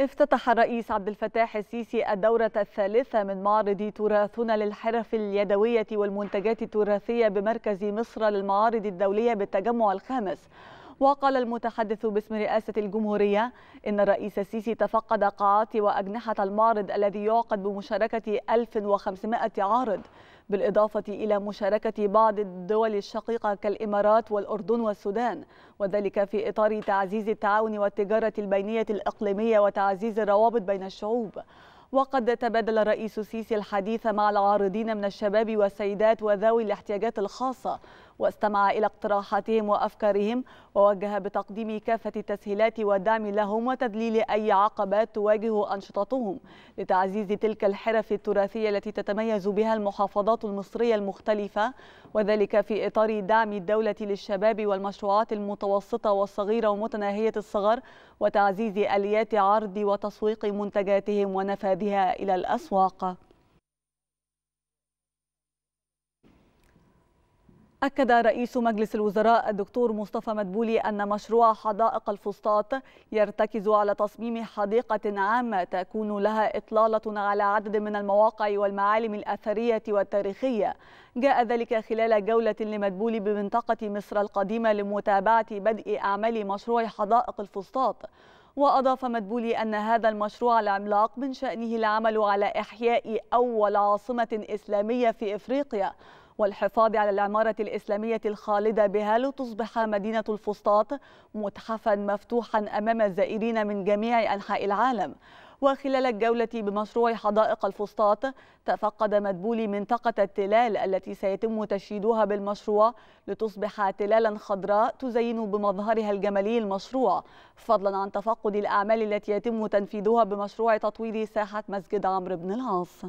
افتتح الرئيس عبد الفتاح السيسي الدورة الثالثة من معرض تراثنا للحرف اليدوية والمنتجات التراثية بمركز مصر للمعارض الدولية بالتجمع الخامس وقال المتحدث باسم رئاسة الجمهورية إن الرئيس السيسي تفقد قاعات وأجنحة المعرض الذي يعقد بمشاركة 1500 عارض بالإضافة إلى مشاركة بعض الدول الشقيقة كالإمارات والأردن والسودان وذلك في إطار تعزيز التعاون والتجارة البينية الإقليمية وتعزيز الروابط بين الشعوب وقد تبادل الرئيس السيسي الحديث مع العارضين من الشباب والسيدات وذوي الاحتياجات الخاصة واستمع إلى اقتراحاتهم وأفكارهم ووجه بتقديم كافة التسهيلات والدعم لهم وتذليل أي عقبات تواجه أنشطتهم لتعزيز تلك الحرف التراثية التي تتميز بها المحافظات المصرية المختلفة وذلك في إطار دعم الدولة للشباب والمشروعات المتوسطة والصغيرة ومتناهية الصغر وتعزيز آليات عرض وتسويق منتجاتهم ونفاذها إلى الأسواق أكد رئيس مجلس الوزراء الدكتور مصطفى مدبولي أن مشروع حدائق الفسطاط يرتكز على تصميم حديقة عامة تكون لها إطلالة على عدد من المواقع والمعالم الأثرية والتاريخية جاء ذلك خلال جولة لمدبولي بمنطقة مصر القديمة لمتابعة بدء أعمال مشروع حدائق الفسطاط وأضاف مدبولي أن هذا المشروع العملاق من شأنه العمل على إحياء أول عاصمة إسلامية في إفريقيا والحفاظ على العمارة الإسلامية الخالدة بها لتصبح مدينة الفسطاط متحفا مفتوحا أمام الزائرين من جميع أنحاء العالم وخلال الجولة بمشروع حدائق الفسطاط تفقد مدبولي منطقة التلال التي سيتم تشييدها بالمشروع لتصبح تلالا خضراء تزين بمظهرها الجمالي المشروع فضلا عن تفقد الأعمال التي يتم تنفيذها بمشروع تطوير ساحة مسجد عمرو بن العاص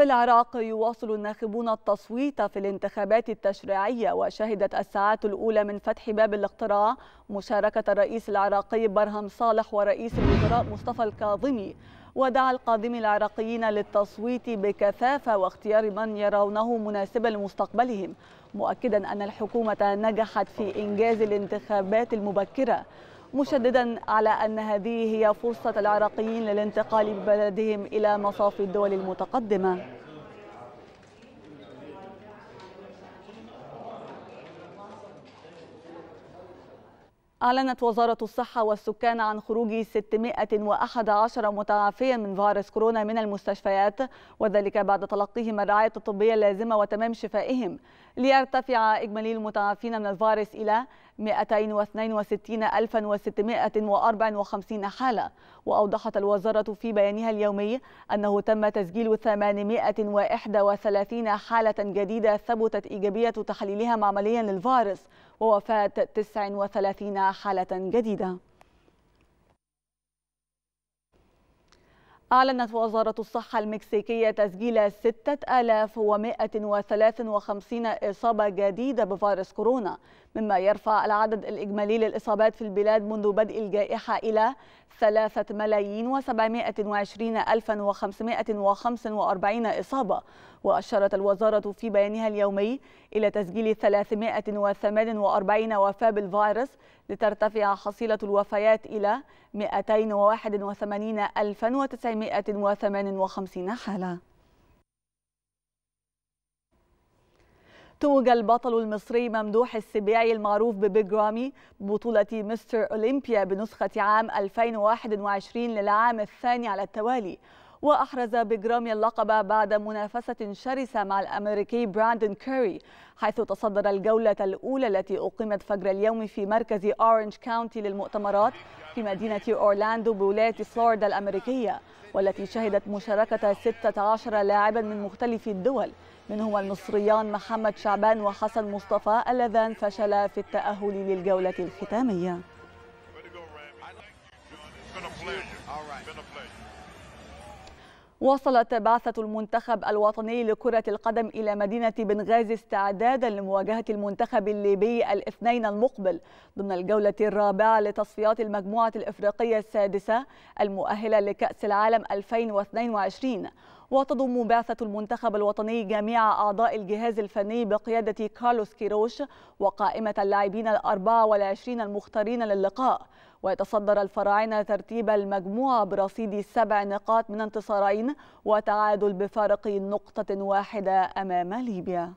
في العراق يواصل الناخبون التصويت في الانتخابات التشريعية وشهدت الساعات الأولى من فتح باب الاقتراع مشاركة الرئيس العراقي برهم صالح ورئيس الوزراء مصطفى الكاظمي ودعا القادم العراقيين للتصويت بكثافة واختيار من يرونه مناسبا لمستقبلهم مؤكدا أن الحكومة نجحت في إنجاز الانتخابات المبكرة مشددا على أن هذه هي فرصة العراقيين للانتقال ببلدهم إلى مصاف الدول المتقدمة أعلنت وزارة الصحة والسكان عن خروج 611 متعافيا من فيروس كورونا من المستشفيات وذلك بعد تلقيهم الرعاية الطبية اللازمة وتمام شفائهم ليرتفع إجمالي المتعافين من الفيروس إلى 262,654 حالة وأوضحت الوزارة في بيانها اليومي أنه تم تسجيل 831 حالة جديدة ثبتت إيجابية تحليلها معمليا للفيروس ووفاة 39 حالة جديدة أعلنت وزارة الصحة المكسيكية تسجيل 6153 إصابة جديدة بفيروس كورونا مما يرفع العدد الإجمالي للإصابات في البلاد منذ بدء الجائحة إلى 3 ملايين و ألفا اصابه وأشارت الوزارة في بيانها اليومي إلى تسجيل 348 وفاة بالفيروس لترتفع حصيلة الوفيات إلى 281958 حالة توج البطل المصري ممدوح السبيعي المعروف ببيج رامي ببطولة مستر أولمبيا بنسخة عام 2021 للعام الثاني على التوالي وأحرز بجرامي اللقب بعد منافسة شرسة مع الأمريكي براندن كيري حيث تصدر الجولة الأولى التي أقيمت فجر اليوم في مركز أورنج كاونتي للمؤتمرات في مدينة أورلاندو بولاية فلوريدا الأمريكية والتي شهدت مشاركة 16 لاعبا من مختلف الدول منهما المصريان محمد شعبان وحسن مصطفى اللذان فشلا في التأهل للجولة الختامية. وصلت بعثة المنتخب الوطني لكرة القدم إلى مدينة بنغازي استعدادا لمواجهة المنتخب الليبي الاثنين المقبل ضمن الجولة الرابعة لتصفيات المجموعة الإفريقية السادسة المؤهلة لكأس العالم 2022 وتضم بعثة المنتخب الوطني جميع أعضاء الجهاز الفني بقيادة كارلوس كيروش وقائمة اللاعبين ال 24 المختارين للقاء ويتصدر الفراعنة ترتيب المجموعة برصيد سبع نقاط من انتصارين وتعادل بفارق نقطة واحدة أمام ليبيا